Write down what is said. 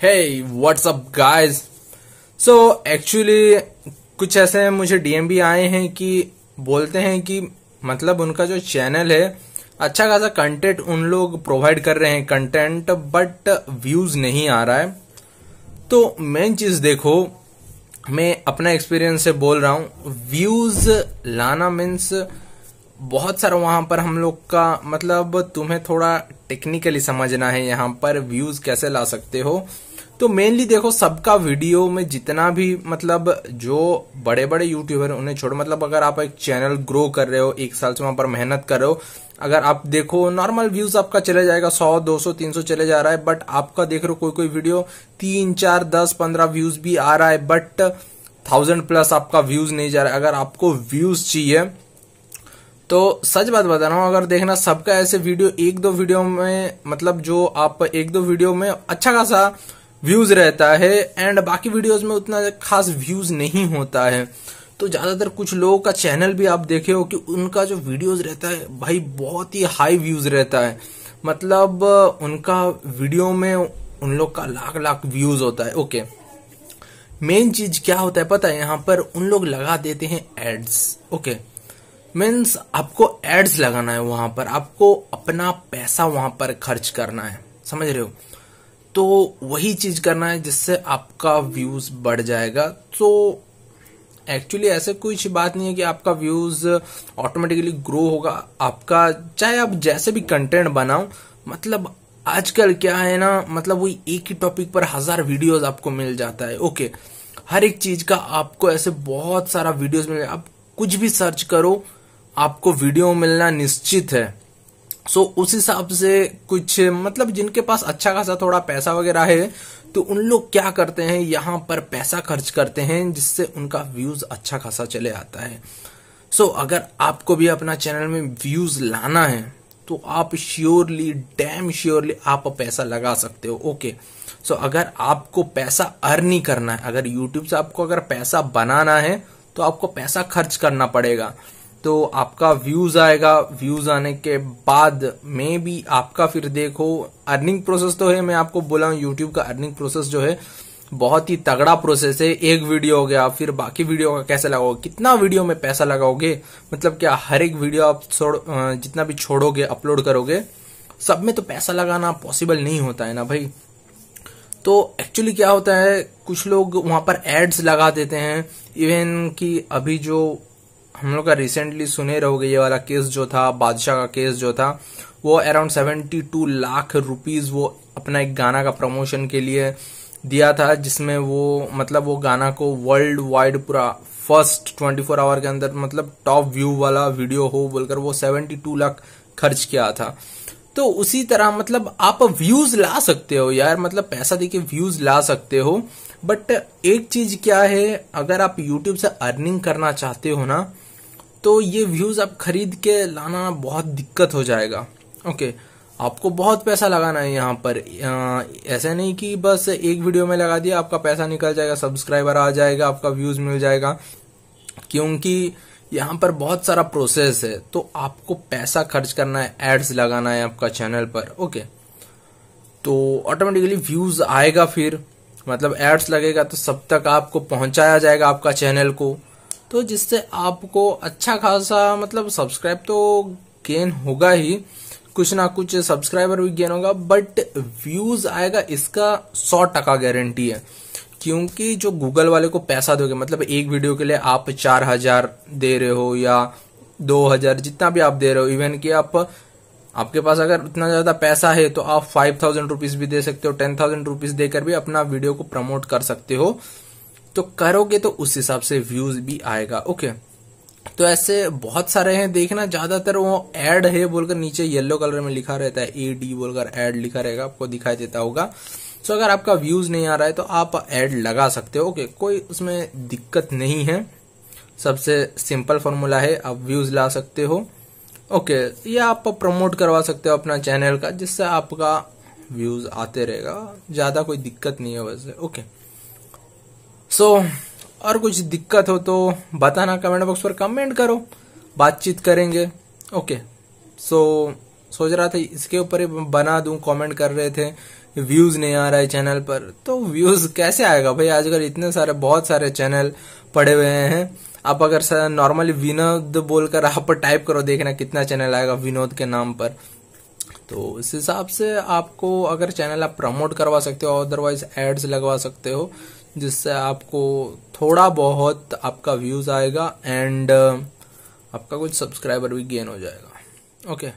hey what's up guys so actually कुछ ऐसे मुझे डीएम भी आए हैं कि बोलते हैं कि मतलब उनका जो चैनल है अच्छा खासा कंटेंट उन लोग प्रोवाइड कर रहे हैं कंटेंट बट व्यूज नहीं आ रहा है तो मेन चीज देखो मैं अपना एक्सपीरियंस से बोल रहा हूँ व्यूज लाना मीन्स बहुत सारा वहां पर हम लोग का मतलब तुम्हें थोड़ा टेक्निकली समझना है यहाँ पर व्यूज कैसे ला सकते हो तो मेनली देखो सबका वीडियो में जितना भी मतलब जो बड़े बड़े यूट्यूबर उन्हें छोड़ो मतलब अगर आप एक चैनल ग्रो कर रहे हो एक साल से वहां पर मेहनत कर रहे हो अगर आप देखो नॉर्मल व्यूज आपका चले जाएगा 100 200 300 चले जा रहा है बट आपका देख रहे हो कोई कोई वीडियो तीन चार दस पंद्रह व्यूज भी आ रहा है बट थाउजेंड प्लस आपका व्यूज नहीं जा रहा है अगर आपको व्यूज चाहिए तो सच बात बता रहा हूँ अगर देखना सबका ऐसे वीडियो एक दो वीडियो में मतलब जो आप एक दो वीडियो में अच्छा खासा व्यूज रहता है एंड बाकी वीडियोस में उतना खास व्यूज नहीं होता है तो ज्यादातर कुछ लोगों का चैनल भी आप देखे हो कि उनका जो वीडियोस रहता है भाई बहुत ही हाई व्यूज रहता है मतलब उनका वीडियो में उन लोग का लाख लाख व्यूज होता है ओके मेन चीज क्या होता है पता है यहाँ पर उन लोग लगा देते हैं एड्स ओके मीन्स आपको एड्स लगाना है वहां पर आपको अपना पैसा वहां पर खर्च करना है समझ रहे हो तो वही चीज करना है जिससे आपका व्यूज बढ़ जाएगा तो एक्चुअली ऐसे कुछ बात नहीं है कि आपका व्यूज ऑटोमेटिकली ग्रो होगा आपका चाहे आप जैसे भी कंटेंट बनाओ मतलब आजकल क्या है ना मतलब वही एक ही टॉपिक पर हजार वीडियोस आपको मिल जाता है ओके हर एक चीज का आपको ऐसे बहुत सारा वीडियोस मिल आप कुछ भी सर्च करो आपको वीडियो मिलना निश्चित है सो so, उस हिसाब से कुछ मतलब जिनके पास अच्छा खासा थोड़ा पैसा वगैरह है तो उन लोग क्या करते हैं यहां पर पैसा खर्च करते हैं जिससे उनका व्यूज अच्छा खासा चले आता है सो so, अगर आपको भी अपना चैनल में व्यूज लाना है तो आप श्योरली डैम श्योरली आप पैसा लगा सकते हो ओके सो so, अगर आपको पैसा अर्न ही करना है अगर यूट्यूब से आपको अगर पैसा बनाना है तो आपको पैसा खर्च करना पड़ेगा तो आपका व्यूज आएगा व्यूज आने के बाद में भी आपका फिर देखो अर्निंग प्रोसेस तो है मैं आपको बोला हूँ यूट्यूब का अर्निंग प्रोसेस जो है बहुत ही तगड़ा प्रोसेस है एक वीडियो हो गया फिर बाकी वीडियो का कैसे लगाओगे कितना वीडियो में पैसा लगाओगे मतलब क्या हर एक वीडियो आप जितना भी छोड़ोगे अपलोड करोगे सब में तो पैसा लगाना पॉसिबल नहीं होता है ना भाई तो एक्चुअली क्या होता है कुछ लोग वहां पर एड्स लगा देते हैं इवन कि अभी जो हम लोग का रिसेंटली सुने रहोगे ये वाला केस जो था बादशाह का केस जो था वो around seventy two lakh rupees वो अपना एक गाना का प्रमोशन के लिए दिया था जिसमें वो मतलब वो गाना को वर्ल्ड वाइड पूरा फर्स्ट 24 आवर के अंदर मतलब टॉप व्यू वाला वीडियो हो बोलकर वो 72 लाख खर्च किया था तो उसी तरह मतलब आप व्यूज ला सकते हो यार मतलब पैसा देके व्यूज ला सकते हो बट एक चीज क्या है अगर आप यूट्यूब से अर्निंग करना चाहते हो ना तो ये व्यूज आप खरीद के लाना बहुत दिक्कत हो जाएगा ओके आपको बहुत पैसा लगाना है यहाँ पर ऐसा नहीं कि बस एक वीडियो में लगा दिया आपका पैसा निकल जाएगा सब्सक्राइबर आ जाएगा आपका व्यूज मिल जाएगा क्योंकि यहाँ पर बहुत सारा प्रोसेस है तो आपको पैसा खर्च करना है एड्स लगाना है आपका चैनल पर ओके तो ऑटोमेटिकली व्यूज आएगा फिर मतलब एड्स लगेगा तो सब तक आपको पहुंचाया जाएगा आपका चैनल को तो जिससे आपको अच्छा खासा मतलब सब्सक्राइब तो गेन होगा ही कुछ ना कुछ सब्सक्राइबर भी गेन होगा बट व्यूज आएगा इसका सौ टका गारंटी है क्योंकि जो गूगल वाले को पैसा दोगे मतलब एक वीडियो के लिए आप चार हजार दे रहे हो या दो हजार जितना भी आप दे रहे हो इवन कि आप आपके पास अगर इतना ज्यादा पैसा है तो आप फाइव थाउजेंड रुपीज भी दे सकते हो टेन थाउजेंड रुपीज देकर भी अपना वीडियो को प्रमोट कर सकते हो तो करोगे तो उस हिसाब से व्यूज भी आएगा ओके तो ऐसे बहुत सारे हैं देखना ज्यादातर वो एड है बोलकर नीचे येलो कलर में लिखा रहता है ए डी बोलकर एड लिखा रहेगा आपको दिखाई देता होगा सो अगर आपका व्यूज नहीं आ रहा है तो आप एड लगा सकते हो ओके कोई उसमें दिक्कत नहीं है सबसे सिंपल फॉर्मूला है आप व्यूज ला सकते हो ओके ये आप प्रमोट करवा सकते हो अपना चैनल का जिससे आपका व्यूज आते रहेगा ज़्यादा कोई दिक्कत नहीं है वैसे ओके सो और कुछ दिक्कत हो तो बताना कमेंट बॉक्स पर कमेंट करो बातचीत करेंगे ओके सो so, सोच रहा था इसके ऊपर ही बना दूं कमेंट कर रहे थे व्यूज नहीं आ रहा है चैनल पर तो व्यूज कैसे आएगा भाई आजकल इतने सारे बहुत सारे चैनल पड़े हुए हैं आप अगर सर नॉर्मली विनोद बोलकर आप टाइप करो देखना कितना चैनल आएगा विनोद के नाम पर तो इस हिसाब से आपको अगर चैनल आप प्रमोट करवा सकते हो अदरवाइज एड्स लगवा सकते हो जिससे आपको थोड़ा बहुत आपका व्यूज आएगा एंड आपका कुछ सब्सक्राइबर भी गेन हो जाएगा ओके okay.